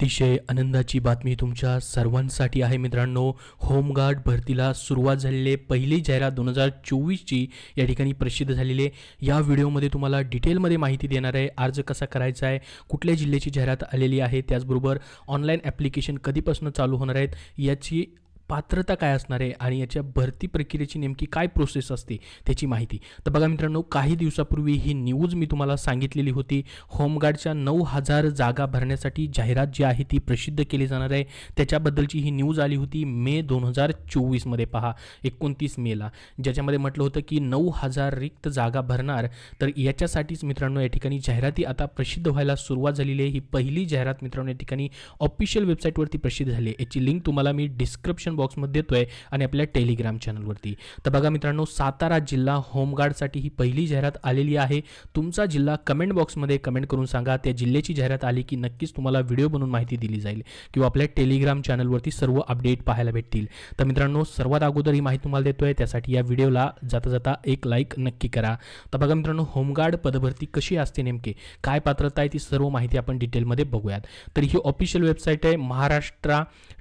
अतिशय आनंदाची बातमी तुमच्या सर्वांसाठी आहे मित्रांनो होमगार्ड भरतीला सुरुवात झालेले पहिली जाहिरात दोन हजार चोवीसची या ठिकाणी प्रसिद्ध झालेली आहे या व्हिडिओमध्ये तुम्हाला डिटेलमध्ये माहिती देणार आहे अर्ज कसा करायचा आहे कुठल्या जिल्ह्याची जाहिरात आलेली आहे त्याचबरोबर ऑनलाईन ॲप्लिकेशन कधीपासून चालू होणार आहेत याची पात्रता काय असणार आहे आणि याच्या भरती प्रक्रियेची नेमकी काय प्रोसेस असते त्याची माहिती तर बघा मित्रांनो काही दिवसापूर्वी ही न्यूज मी तुम्हाला सांगितलेली होती होमगार्डच्या नऊ हजार जागा भरण्यासाठी जाहिरात जी आहे ती प्रसिद्ध केली जाणार आहे त्याच्याबद्दलची ही न्यूज आली होती मे दोन हजार चोवीसमध्ये पहा एकोणतीस मेला ज्याच्यामध्ये म्हटलं होतं की नऊ हजार रिक्त जागा भरणार तर याच्यासाठीच मित्रांनो या ठिकाणी जाहिराती आता प्रसिद्ध व्हायला सुरुवात झालेली आहे ही पहिली जाहिरात मित्रांनो या ठिकाणी ऑफिशियल वेबसाईटवरती प्रसिद्ध झाली याची लिंक तुम्हाला मी डिस्क्रिप्शन बॉक्समध्ये देतोय आहे आणि आपल्या टेलिग्राम चॅनलवरती तर बघा मित्रांनो सातारा जिल्हा होमगार्डसाठी ही पहिली जाहिरात आलेली आहे तुमचा जिल्हा कमेंट बॉक्समध्ये कमेंट करून सांगा त्या जिल्ह्याची जाहिरात आली की नक्कीच तुम्हाला व्हिडिओ बनवून माहिती दिली जाईल किंवा आपल्या टेलिग्राम चॅनलवरती सर्व अपडेट पाहायला भेटतील तर मित्रांनो सर्वात अगोदर ही माहिती तुम्हाला देतोय त्यासाठी या व्हिडिओला जाता जाता एक लाईक नक्की करा तर बघा मित्रांनो होमगार्ड पदभरती कशी असते नेमके काय पात्रता आहे ती सर्व माहिती आपण डिटेलमध्ये बघूयात तर ही ऑफिशियल वेबसाईट आहे Maharashtra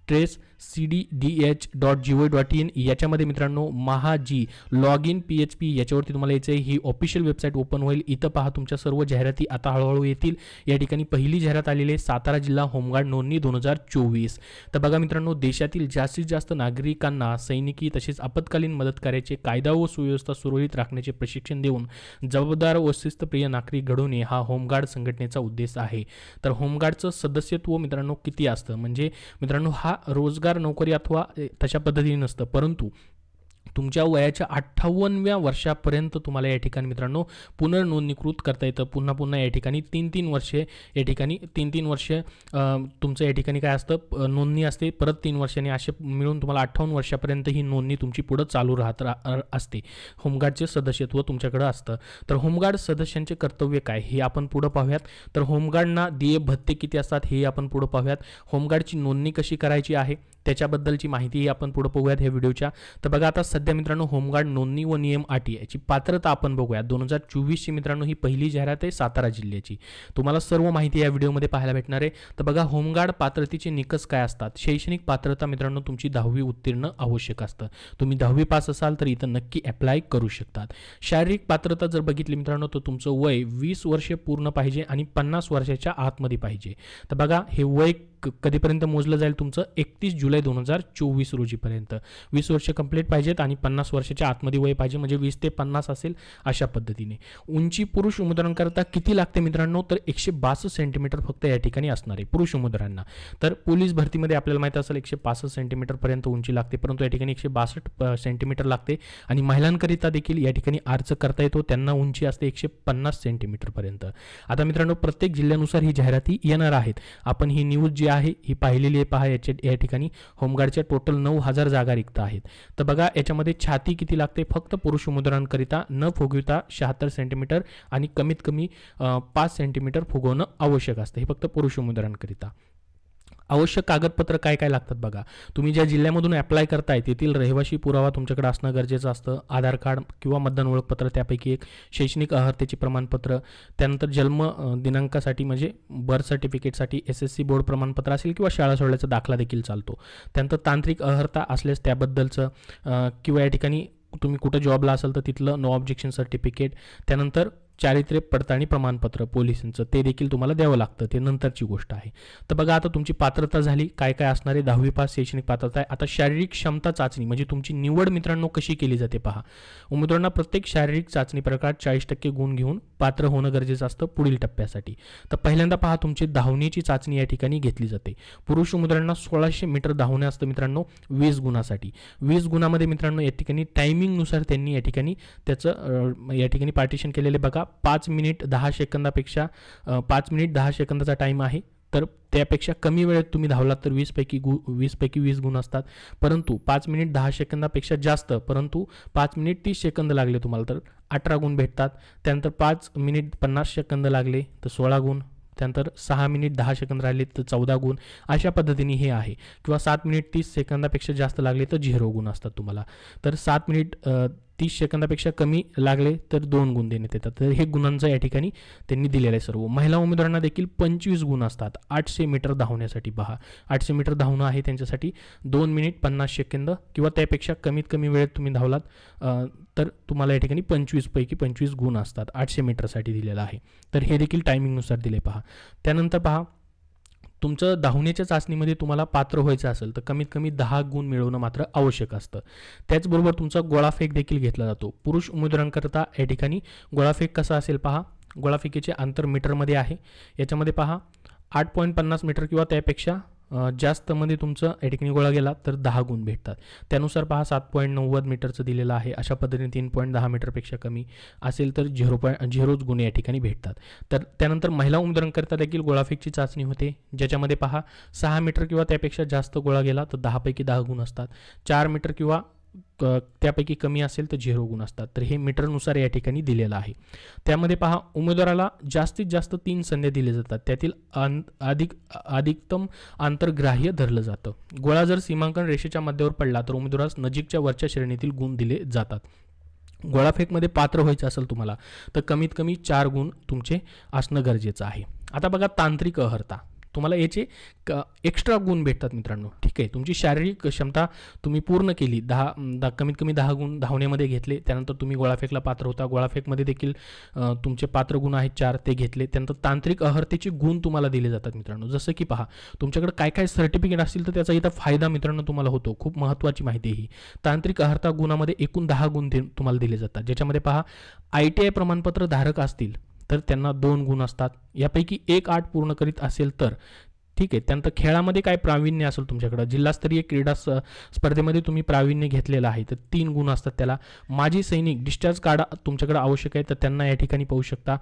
trace C D D H dot G O dot in याच्यामध्ये मित्रांनो महाजी log in P H P याच्यावरती तुम्हाला यायचं आहे ही ऑफिशियल वेबसाईट ओपन होईल इथं पहा तुमच्या सर्व जाहिराती आता हळूहळू येतील या ठिकाणी पहिली जाहिरात आलेले सातारा जिल्हा होमगार्ड नोंदणी दोन हजार चोवीस तर बघा मित्रांनो देशातील जास्तीत जास्त नागरिकांना सैनिकी तसेच आपत्कालीन मदत करायचे कायदा व सुव्यवस्था सुरळीत राखण्याचे प्रशिक्षण देऊन जबाबदार व शिस्तप्रिय नागरिक घडवणे हा होमगार्ड संघटनेचा उद्देश आहे तर होमगार्डचं सदस्यत्व मित्रांनो किती असतं म्हणजे मित्रांनो हा रोजगार नोकरी अथवा तशा पद्धतीने नसतं परंतु तुमच्या वयाच्या अठ्ठावन्नव्या वर्षापर्यंत तुम्हाला या ठिकाणी मित्रांनो पुनर्नोंदणीकृत करता येतं पुन्हा पुन्हा या ठिकाणी तीन तीन वर्षे या ठिकाणी तीन तीन वर्षे तुमचं या ठिकाणी काय असतं नोंदणी असते परत तीन वर्षांनी असे मिळून तुम्हाला अठ्ठावन्न वर्षापर्यंत ही नोंदणी तुमची पुढं चालू राहत असते होमगार्डचे सदस्यत्व तुमच्याकडं असतं तर होमगार्ड सदस्यांचे कर्तव्य काय हे आपण पुढं पाहूयात तर होमगार्डना दिये भत्ते किती असतात हे आपण पुढं पाहूयात होमगार्डची नोंदणी कशी करायची आहे त्याच्याबद्दलची माहितीही आपण पुढे बघूयात या व्हिडिओच्या तर बघा आता सध्या मित्रांनो होमगार्ड नोंदणी व नियम आटी याची पात्रता आपण बघूया दोन हजार चोवीसची मित्रांनो ही पहिली जाहिरात आहे सातारा जिल्ह्याची तुम्हाला सर्व माहिती या व्हिडिओमध्ये पाहायला भेटणार आहे तर बघा होमगार्ड पात्रतेचे निकष काय असतात शैक्षणिक पात्रता मित्रांनो तुमची दहावी उत्तीर्ण आवश्यक असतं तुम्ही दहावी पास असाल तर इथं नक्की अप्लाय करू शकतात शारीरिक पात्रता जर बघितली मित्रांनो तर तुमचं वय वीस वर्षे पूर्ण पाहिजे आणि पन्नास वर्षाच्या आतमध्ये पाहिजे तर बघा हे वय कधीपर्यंत मोजलं जाईल तुमचं एकतीस जुलै दोन हजार चोवीस रोजीपर्यंत वीस वर्ष कंप्लीट पाहिजेत आणि पन्नास वर्षाच्या आतमध्ये वय पाहिजे म्हणजे वीस ते पन्नास असेल अशा पद्धतीने उंची पुरुष उमेदवारांकरता किती लागते मित्रांनो तर एकशे बासष्ट सेंटीमीटर फक्त या ठिकाणी असणार आहे पुरुष उमेदवारांना तर पोलीस भरतीमध्ये आपल्याला माहिती असेल एकशे पासष्ट सेंटीमीटरपर्यंत उंची लागते परंतु या ठिकाणी एकशे बासष्ट सेंटीमीटर लागते आणि महिलांकरिता देखील या ठिकाणी अर्ज करता येतो त्यांना उंची असते एकशे पन्नास सेंटीमीटरपर्यंत आता मित्रांनो प्रत्येक जिल्ह्यानुसार ही जाहिराती येणार आहेत आपण ही न्यूज जी आहे ही पाहिलेली आहे पहा याच्या या ठिकाणी होमगार्डच्या टोटल नऊ हजार जागा रिक्त आहेत तर बघा याच्यामध्ये छाती किती लागते फक्त पुरुष उमेदवारांकरिता न फुगविता शहात्तर सेंटीमीटर आणि कमीत कमी पाच सेंटीमीटर फुगवणं आवश्यक असतं हे फक्त पुरुष उमेदवारांकरिता आवश्यक कागदपत्र काय काय लागतात बघा तुम्ही ज्या जिल्ह्यामधून अप्लाय करताय तेथील रहिवाशी पुरावा तुमच्याकडे असणं गरजेचं असतं आधार कार्ड किंवा मतदान ओळखपत्र त्यापैकी एक शैक्षणिक अहर्तेची प्रमाणपत्र त्यानंतर जन्म दिनांकासाठी म्हणजे बर्थ सर्टिफिकेटसाठी एस एस सी बोर्ड प्रमाणपत्र असेल किंवा शाळा सोडल्याचा दाखला देखील चालतो त्यानंतर तांत्रिक अहर्ता असल्यास त्याबद्दलचं किंवा या ठिकाणी तुम्ही कुठं जॉबला असाल तर तिथलं नो ऑब्जेक्शन सर्टिफिकेट त्यानंतर चारित्र्य पडताळणी प्रमाणपत्र पोलिसांचं ते देखील तुम्हाला द्यावं लागतं ते नंतरची गोष्ट आहे तर बघा आता तुमची पात्रता झाली काय काय असणारे दहावी पास शैक्षणिक पात्रता आहे आता शारीरिक क्षमता चाचणी म्हणजे तुमची निवड मित्रांनो कशी केली जाते पहा उमेदवारांना प्रत्येक शारीरिक चाचणी प्रकार चाळीस टक्के गुण घेऊन पात्र होणं गरजेचं असतं पुढील टप्प्यासाठी तर पहिल्यांदा पहा तुमची धावण्याची चाचणी या ठिकाणी घेतली जाते पुरुष मुद्रांना सोळाशे मीटर धावणे असतं मित्रांनो वीस गुणासाठी वीस गुणामध्ये मित्रांनो या ठिकाणी टायमिंगनुसार त्यांनी या ठिकाणी त्याचं या ठिकाणी पार्टिशन केलेले बघा पाच मिनिट दहा सेकंदापेक्षा पाच मिनिट दहा सेकंदाचा टाईम आहे तर त्यापेक्षा कमी वेळेत तुम्ही धावलात तर वीसपैकी गु वीसपैकी वीस गुण असतात परंतु पाच मिनिट दहा सेकंदापेक्षा जास्त परंतु पाच मिनिट तीस सेकंद लागले तुम्हाला तर अठरा गुण भेटतात त्यानंतर पाच मिनिट पन्नास सेकंद लागले तर सोळा गुण त्यानंतर सहा मिनिट दहा सेकंद राहिले तर चौदा गुण अशा पद्धतीने हे आहे किंवा सात मिनिट तीस सेकंदापेक्षा जास्त लागले तर झिरो गुण असतात तुम्हाला तर सात मिनिट तीस सेकंदापेक्षा कमी लागले तर दोन गुण देण्यात येतात तर हे गुणांचं या ठिकाणी त्यांनी दिलेलं आहे सर्व महिला उमेदवारांना देखील पंचवीस गुण असतात आठशे मीटर धावण्यासाठी पहा आठशे मीटर धावणं आहे त्यांच्यासाठी दोन मिनिट पन्नास सेकंद किंवा त्यापेक्षा कमीत कमी वेळेत तुम्ही धावलात तर तुम्हाला या ठिकाणी पंचवीसपैकी पंचवीस गुण असतात आठशे मीटरसाठी दिलेला आहे तर हे देखील टायमिंगनुसार दिले पहा त्यानंतर पहा तुमचं धावण्याच्या चाचणीमध्ये तुम्हाला पात्र व्हायचं असेल तर कमीत कमी दहा गुण मिळवणं मात्र आवश्यक असतं त्याचबरोबर तुमचा गोळाफेक देखील घेतला जातो पुरुष उमेदवारांकरता या ठिकाणी गोळाफेक कसा असेल पहा गोळाफेकीचे अंतर मीटरमध्ये आहे याच्यामध्ये पहा आठ पॉईंट पन्नास मीटर किंवा त्यापेक्षा जास्त मध्ये तुमचं ठिकाणी गोळा गेला तर दहा गुण भेटतात त्यानुसार पहा सात पॉईंट नव्वद मीटरचं दिलेलं आहे अशा पद्धतीने तीन पॉईंट दहा मीटरपेक्षा कमी असेल तर झिरो पॉईंट झिरोच गुण या ठिकाणी भेटतात तर त्यानंतर महिला उमदनकरता देखील गोळाफेकची चाचणी होते ज्याच्यामध्ये पहा सहा मीटर किंवा त्यापेक्षा जास्त गोळा गेला तर दहापैकी दहा गुण असतात चार मीटर किंवा त्यापैकी कमी असेल तर झिरो गुण असतात तर हे मीटरनुसार या ठिकाणी दिलेलं आहे त्यामध्ये पहा उमेदवाराला जास्तीत जास्त तीन संध्या दिले जातात त्यातील अधिक अधिकतम आंतरग्राह्य धरलं जातं गोळा जर सीमांकन रेषेच्या मध्यावर पडला तर उमेदवारास नजीकच्या वरच्या श्रेणीतील गुण दिले जातात गोळाफेकमध्ये पात्र व्हायचं असेल तुम्हाला तर कमीत कमी चार गुण तुमचे असणं गरजेचं आहे आता बघा तांत्रिक अहर्ता तुम्हाला याचे क एक्स्ट्रा गुण भेटतात मित्रांनो ठीक आहे तुमची शारीरिक क्षमता तुम्ही पूर्ण केली दहा दहा कमीत कमी दहा गुण धावण्यामध्ये घेतले त्यानंतर तुम्ही गोळाफेकला पात्र होता गोळाफेकमध्ये देखील तुमचे पात्र गुण आहेत चार ते घेतले त्यानंतर तांत्रिक अहर्तेचे गुण तुम्हाला दिले जातात मित्रांनो जसं की पहा तुमच्याकडे काय काय सर्टिफिकेट असतील तर त्याचा इथं फायदा मित्रांनो तुम्हाला होतो खूप महत्त्वाची माहिती ही तांत्रिक अहर्ता गुणामध्ये एकूण दहा गुण तुम्हाला दिले जातात ज्याच्यामध्ये पहा आय टी आय प्रमाणपत्र धारक असतील तर त्यांना दोन गुण असतात यापैकी एक आठ पूर्ण करीत असेल तर ठीक आहे त्यानंतर खेळामध्ये काय प्रावीण्य असेल तुमच्याकडं जिल्हास्तरीय क्रीडा स्पर्धेमध्ये तुम्ही प्रावीण्य घेतलेलं आहे तर तीन गुण असतात त्याला माजी सैनिक डिस्चार्ज कार्ड तुमच्याकडे आवश्यक आहे तर त्यांना या ठिकाणी पाहू शकता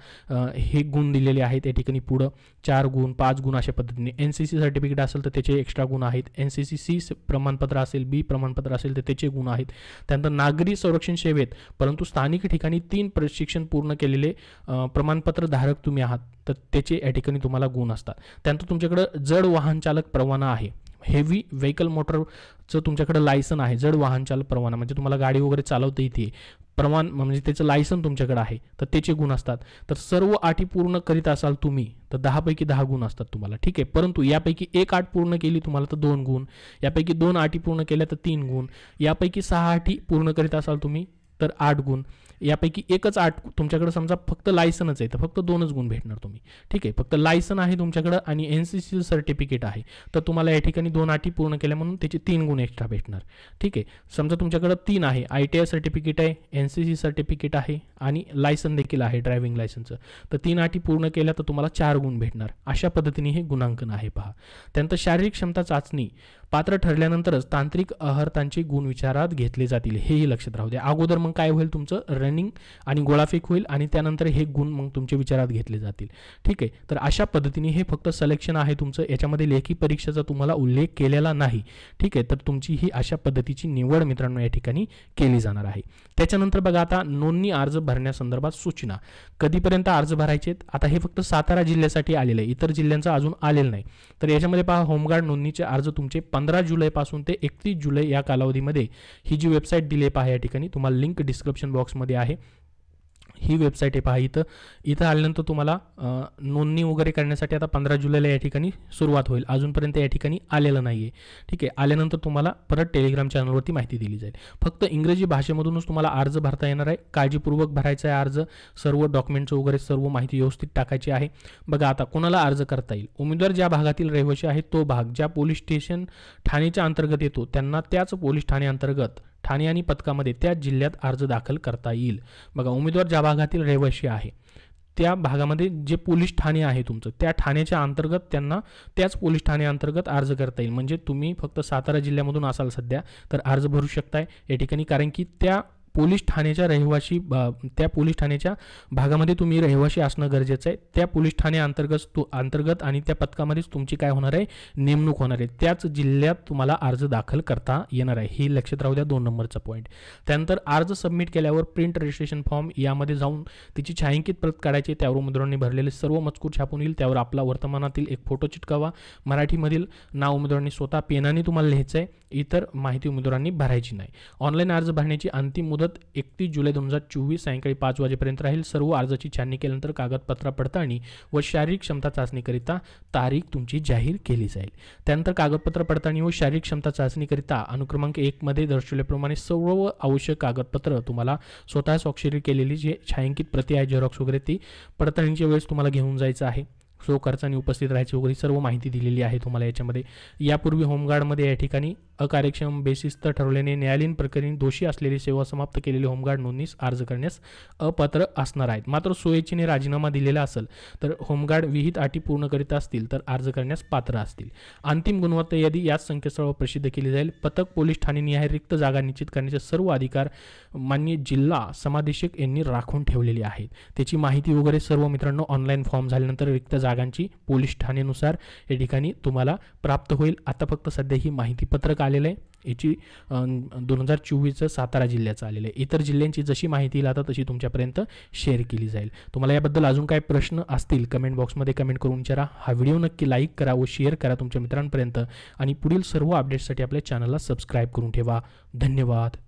हे गुण दिलेले आहेत या ठिकाणी पुढं चार गुण पाच गुण अशा पद्धतीने एन सी सी सर्टिफिकेट असेल तर त्याचे एक्स्ट्रा गुण आहेत एन सी सी सी प्रमाणपत्र असेल बी प्रमाणपत्र असेल तर त्याचे गुण आहेत त्यानंतर नागरी संरक्षण सेवेत परंतु स्थानिक ठिकाणी तीन प्रशिक्षण पूर्ण केलेले प्रमाणपत्र धारक तुम्ही आहात तर त्याचे या ठिकाणी तुम्हाला गुण असतात त्यानंतर तुमच्याकडं जड वाहनचालक परवाना आहे हेवी व्हेकल मोटरचं तुमच्याकडे लायसन आहे जड वाहनचालक परवाना म्हणजे तुम्हाला गाडी वगैरे चालवता येते प्रमाण म्हणजे त्याचं लायसन तुमच्याकडे आहे तर त्याचे गुण असतात तर सर्व आठी पूर्ण करीत असाल तुम्ही तर दहापैकी दहा गुण असतात तुम्हाला ठीक आहे परंतु यापैकी एक आठ पूर्ण केली तुम्हाला तर दोन गुण यापैकी दोन आठी पूर्ण केल्या तर तीन गुण यापैकी सहा आठी पूर्ण करीत असाल तुम्ही तर आठ गुण यापैकी एकच आठ तुमच्याकडे समजा फक्त लायसनच आहे तर फक्त दोनच गुण भेटणार तुम्ही ठीक आहे फक्त लायसन आहे तुमच्याकडं आणि एन सी सर्टिफिकेट आहे तर तुम्हाला या ठिकाणी दोन आठी पूर्ण केल्या म्हणून त्याचे तीन गुण एक्स्ट्रा भेटणार ठीक आहे समजा तुमच्याकडं तीन आहे आय टी सर्टिफिकेट आहे एन सी सी सर्टिफिकेट आहे आणि लायसन देखील आहे ड्रायव्हिंग लायसनचं तर तीन आठी पूर्ण केल्या तर तुम्हाला चार गुण भेटणार अशा पद्धतीने हे गुणांकन आहे पहा त्यानंतर शारीरिक क्षमता चाचणी पात्र ठरल्यानंतरच तांत्रिक अहर्तांचे गुण विचारात घेतले जातील हेही लक्षात राहू द्या अगोदर मग काय होईल तुमचं रनिंग आणि गोळाफेक होईल आणि त्यानंतर हे गुण मग तुमचे विचारात घेतले जातील ठीक आहे तर अशा पद्धतीने हे फक्त सलेक्शन आहे तुमचं याच्यामध्ये लेखी परीक्षेचा तुम्हाला उल्लेख केलेला नाही ठीक आहे तर तुमची ही अशा पद्धतीची निवड मित्रांनो या ठिकाणी केली जाणार आहे त्याच्यानंतर बघा आता नोंदणी अर्ज भरण्यासंदर्भात सूचना कधीपर्यंत अर्ज भरायचे आता हे फक्त सातारा जिल्ह्यासाठी आलेलं आहे इतर जिल्ह्यांचा अजून आलेलं नाही तर याच्यामध्ये पहा होमगार्ड नोंदणीचे अर्ज तुमचे पंधरा जुलैपासून ते एकतीस जुलै या कालावधीमध्ये ही जी वेबसाईट दिली आहे पहा या ठिकाणी तुम्हाला लिंक डिस्क्रिप्शन बॉक्समध्ये आहे ही वेबसाईट आहे पहा इथं इथं आल्यानंतर तुम्हाला नोंदणी वगैरे करण्यासाठी आता पंधरा जुलैला या ठिकाणी सुरुवात होईल अजूनपर्यंत या ठिकाणी आलेलं नाही आहे ठीक आहे आल्यानंतर तुम्हाला परत टेलिग्राम चॅनलवरती माहिती दिली जाईल फक्त इंग्रजी भाषेमधूनच तुम्हाला अर्ज भरता येणार आहे काळजीपूर्वक भरायचा आहे अर्ज सर्व डॉक्युमेंटचं वगैरे सर्व माहिती व्यवस्थित टाकायची आहे बघा आता कोणाला अर्ज करता येईल उमेदवार ज्या भागातील रहिवासी आहे तो भाग ज्या पोलीस स्टेशन ठाणेच्या अंतर्गत येतो त्यांना त्याच पोलीस ठाणे अंतर्गत ठाणे आणि पथकामध्ये त्या जिल्ह्यात अर्ज दाखल करता येईल बघा उमेदवार ज्या भागातील रहिवाशी आहे त्या भागामध्ये जे पोलीस ठाणे आहे तुमचं त्या ठाण्याच्या अंतर्गत त्यांना त्याच पोलीस ठाण्याअंतर्गत अर्ज करता येईल म्हणजे तुम्ही फक्त सातारा जिल्ह्यामधून असाल सध्या तर अर्ज भरू शकताय या ठिकाणी कारण की त्या पोलीस ठाण्याच्या रहिवाशी त्या पोलीस ठाण्याच्या भागामध्ये तुम्ही रहिवाशी असणं गरजेचं आहे त्या पोलीस ठाणे अंतर्गत अंतर्गत आणि त्या पथकामध्येच तुमची काय होणार आहे नेमणूक होणार आहे त्याच जिल्ह्यात तुम्हाला अर्ज दाखल करता येणार आहे हे लक्षात राहू द्या दोन नंबरचा पॉईंट त्यानंतर अर्ज सबमिट केल्यावर प्रिंट रजिस्ट्रेशन फॉर्म यामध्ये जाऊन तिची छायांकित प्रत काढायची त्यावर उमेदवारांनी भरलेले सर्व मजकूर छापून येईल त्यावर आपला वर्तमानातील एक फोटो चिटकावा मराठीमधील नाव उमेदवारांनी स्वतः पेनाने तुम्हाला लिहायचं आहे इतर माहिती उमेदवारांनी भरायची नाही ऑनलाईन अर्ज भरण्याची अंतिम मुदत मुदत एकतीस जुलै दोन हजार चोवीस सायंकाळी पाच वाजेपर्यंत राहील सर्व अर्जाची छाननी केल्यानंतर कागदपत्र पडताळणी व शारीरिक क्षमता चाचणीकरिता तारीख तुमची जाहीर केली जाईल त्यानंतर कागदपत्र पडताळणी व शारीरिक क्षमता चाचणीकरिता अनुक्रमांक एकमध्ये दर्शवल्याप्रमाणे सर्व आवश्यक कागदपत्र तुम्हाला स्वतः स्वाक्षरी केलेली जे छायांकित प्रति आहे झेरॉक्स वगैरे ती पडताळणीच्या वेळेस तुम्हाला घेऊन जायचं आहे सो खर्चाने उपस्थित राहायची वगैरे सर्व माहिती दिलेली आहे तुम्हाला याच्यामध्ये यापूर्वी होमगार्डमध्ये या ठिकाणी अकार्यक्षम बेसिस्त ठरवल्याने न्यायालयीन प्रकरणी दोषी असलेली सेवा समाप्त केलेले होमगार्ड नोंदणीस अर्ज करण्यास अपात्र असणार आहेत मात्र सोयेचीने राजीनामा दिलेला असेल तर होमगार्ड विहित अटी पूर्ण करीत असतील तर अर्ज करण्यास पात्र असतील अंतिम गुणवत्ता यादी याच संकेतस्थळावर प्रसिद्ध केली जाईल पथक पोलीस ठाणे निहाय रिक्त जागा निश्चित करण्याचे सर्व अधिकार मान्य जिल्हा समादेशक यांनी राखून ठेवलेले आहेत त्याची माहिती वगैरे सर्व मित्रांनो ऑनलाईन फॉर्म झाल्यानंतर रिक्त जागांची पोलीस ठाणेनुसार या ठिकाणी तुम्हाला प्राप्त होईल आता फक्त सध्या ही माहिती पत्रकार आलेलं आहे याची दोन हजार चोवीसचं सातारा जिल्ह्याचं आलेलं आहे इतर जिल्ह्यांची जशी माहिती येईल आता तशी तुमच्यापर्यंत शेअर केली जाईल तुम्हाला याबद्दल अजून काय प्रश्न असतील कमेंट बॉक्समध्ये कमेंट करून विचारा हा व्हिडिओ नक्की लाईक करा व शेअर करा तुमच्या मित्रांपर्यंत आणि पुढील सर्व अपडेट्ससाठी आपल्या चॅनलला सबस्क्राईब करून ठेवा धन्यवाद